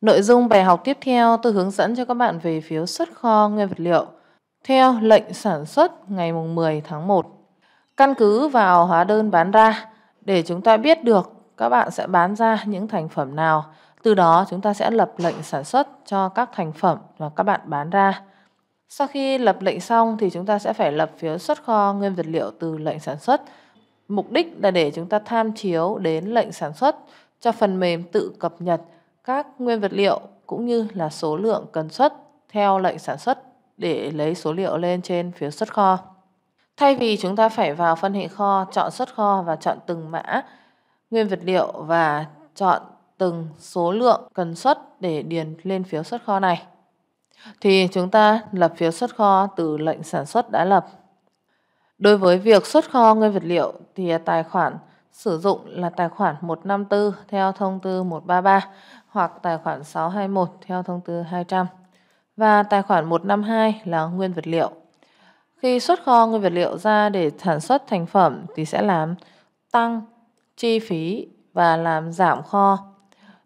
Nội dung bài học tiếp theo tôi hướng dẫn cho các bạn về phiếu xuất kho nguyên vật liệu theo lệnh sản xuất ngày 10 tháng 1. Căn cứ vào hóa đơn bán ra để chúng ta biết được các bạn sẽ bán ra những thành phẩm nào. Từ đó chúng ta sẽ lập lệnh sản xuất cho các thành phẩm mà các bạn bán ra. Sau khi lập lệnh xong thì chúng ta sẽ phải lập phiếu xuất kho nguyên vật liệu từ lệnh sản xuất. Mục đích là để chúng ta tham chiếu đến lệnh sản xuất cho phần mềm tự cập nhật các nguyên vật liệu cũng như là số lượng cần xuất theo lệnh sản xuất để lấy số liệu lên trên phiếu xuất kho. Thay vì chúng ta phải vào phân hệ kho, chọn xuất kho và chọn từng mã nguyên vật liệu và chọn từng số lượng cần xuất để điền lên phiếu xuất kho này. Thì chúng ta lập phiếu xuất kho từ lệnh sản xuất đã lập. Đối với việc xuất kho nguyên vật liệu thì tài khoản sử dụng là tài khoản 154 theo thông tư 133 hoặc tài khoản 621 theo thông tư 200 và tài khoản 152 là nguyên vật liệu. Khi xuất kho nguyên vật liệu ra để sản xuất thành phẩm thì sẽ làm tăng chi phí và làm giảm kho.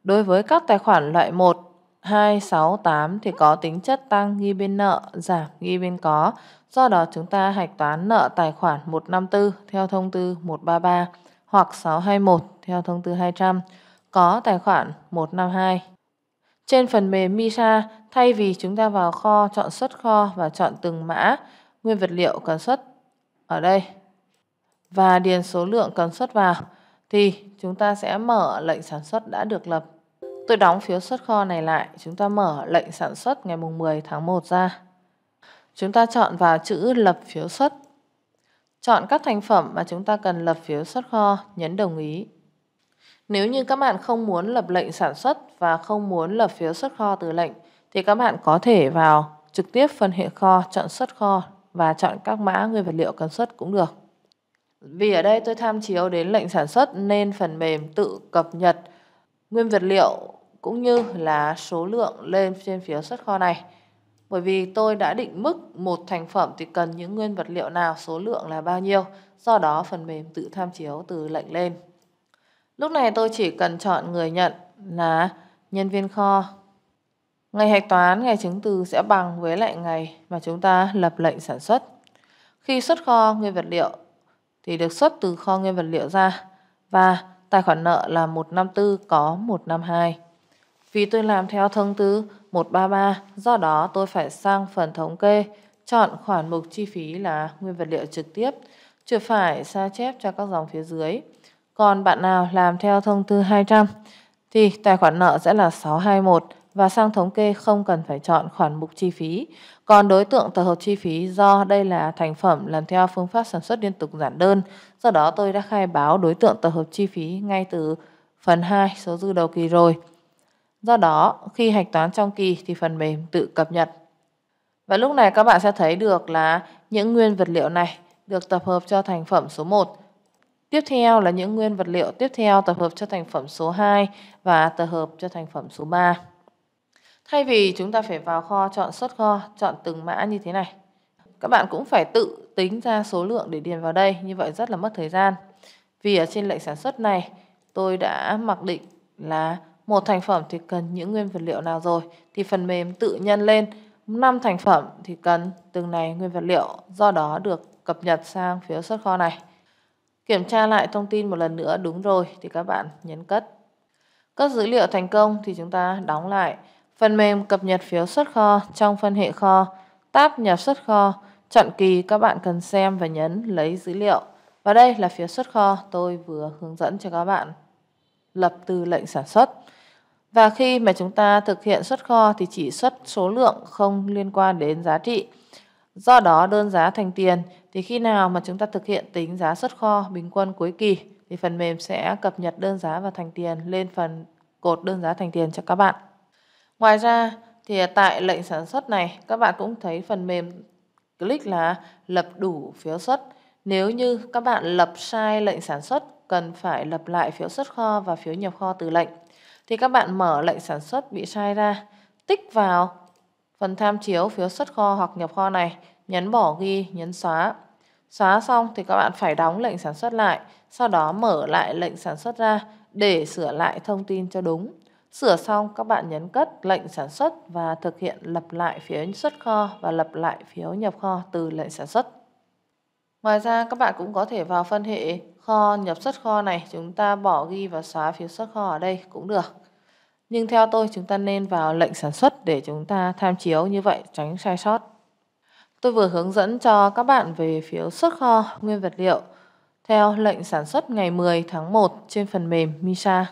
Đối với các tài khoản loại 1, 2, 6, 8 thì có tính chất tăng ghi bên nợ, giảm ghi bên có. Do đó chúng ta hạch toán nợ tài khoản 154 theo thông tư 133 hoặc 621 theo thông tư 200 có tài khoản 152. Trên phần mềm Misa, thay vì chúng ta vào kho, chọn xuất kho và chọn từng mã nguyên vật liệu cần xuất ở đây và điền số lượng cần xuất vào thì chúng ta sẽ mở lệnh sản xuất đã được lập. Tôi đóng phiếu xuất kho này lại, chúng ta mở lệnh sản xuất ngày mùng 10 tháng 1 ra. Chúng ta chọn vào chữ lập phiếu xuất. Chọn các thành phẩm mà chúng ta cần lập phiếu xuất kho, nhấn đồng ý. Nếu như các bạn không muốn lập lệnh sản xuất và không muốn lập phiếu xuất kho từ lệnh thì các bạn có thể vào trực tiếp phần hệ kho chọn xuất kho và chọn các mã nguyên vật liệu cần xuất cũng được. Vì ở đây tôi tham chiếu đến lệnh sản xuất nên phần mềm tự cập nhật nguyên vật liệu cũng như là số lượng lên trên phiếu xuất kho này. Bởi vì tôi đã định mức một thành phẩm thì cần những nguyên vật liệu nào, số lượng là bao nhiêu, do đó phần mềm tự tham chiếu từ lệnh lên. Lúc này tôi chỉ cần chọn người nhận là nhân viên kho. Ngày hạch toán, ngày chứng từ sẽ bằng với lại ngày mà chúng ta lập lệnh sản xuất. Khi xuất kho nguyên vật liệu thì được xuất từ kho nguyên vật liệu ra và tài khoản nợ là 154 có 152. Vì tôi làm theo thông tư 133, do đó tôi phải sang phần thống kê, chọn khoản mục chi phí là nguyên vật liệu trực tiếp, chưa phải sao chép cho các dòng phía dưới. Còn bạn nào làm theo thông tư 200 thì tài khoản nợ sẽ là 621 và sang thống kê không cần phải chọn khoản mục chi phí. Còn đối tượng tờ hợp chi phí do đây là thành phẩm làm theo phương pháp sản xuất liên tục giản đơn, do đó tôi đã khai báo đối tượng tờ hợp chi phí ngay từ phần 2 số dư đầu kỳ rồi. Do đó, khi hạch toán trong kỳ thì phần mềm tự cập nhật. Và lúc này các bạn sẽ thấy được là những nguyên vật liệu này được tập hợp cho thành phẩm số 1 Tiếp theo là những nguyên vật liệu tiếp theo tập hợp cho thành phẩm số 2 và tập hợp cho thành phẩm số 3. Thay vì chúng ta phải vào kho chọn xuất kho, chọn từng mã như thế này. Các bạn cũng phải tự tính ra số lượng để điền vào đây, như vậy rất là mất thời gian. Vì ở trên lệnh sản xuất này, tôi đã mặc định là một thành phẩm thì cần những nguyên vật liệu nào rồi thì phần mềm tự nhân lên 5 thành phẩm thì cần từng này nguyên vật liệu do đó được cập nhật sang phiếu xuất kho này. Kiểm tra lại thông tin một lần nữa đúng rồi thì các bạn nhấn cất. Cất dữ liệu thành công thì chúng ta đóng lại. Phần mềm cập nhật phiếu xuất kho trong phân hệ kho, tab nhập xuất kho, chọn kỳ các bạn cần xem và nhấn lấy dữ liệu. Và đây là phiếu xuất kho tôi vừa hướng dẫn cho các bạn lập từ lệnh sản xuất. Và khi mà chúng ta thực hiện xuất kho thì chỉ xuất số lượng không liên quan đến giá trị. Do đó đơn giá thành tiền thì khi nào mà chúng ta thực hiện tính giá xuất kho bình quân cuối kỳ thì phần mềm sẽ cập nhật đơn giá và thành tiền lên phần cột đơn giá thành tiền cho các bạn. Ngoài ra thì tại lệnh sản xuất này các bạn cũng thấy phần mềm click là lập đủ phiếu xuất. Nếu như các bạn lập sai lệnh sản xuất cần phải lập lại phiếu xuất kho và phiếu nhập kho từ lệnh thì các bạn mở lệnh sản xuất bị sai ra, tích vào phần tham chiếu phiếu xuất kho hoặc nhập kho này, nhấn bỏ ghi, nhấn xóa. Xóa xong thì các bạn phải đóng lệnh sản xuất lại, sau đó mở lại lệnh sản xuất ra để sửa lại thông tin cho đúng. Sửa xong các bạn nhấn cất lệnh sản xuất và thực hiện lập lại phiếu xuất kho và lập lại phiếu nhập kho từ lệnh sản xuất. Ngoài ra các bạn cũng có thể vào phân hệ kho nhập xuất kho này chúng ta bỏ ghi và xóa phiếu xuất kho ở đây cũng được. Nhưng theo tôi chúng ta nên vào lệnh sản xuất để chúng ta tham chiếu như vậy tránh sai sót. Tôi vừa hướng dẫn cho các bạn về phiếu xuất kho nguyên vật liệu theo lệnh sản xuất ngày 10 tháng 1 trên phần mềm MISA.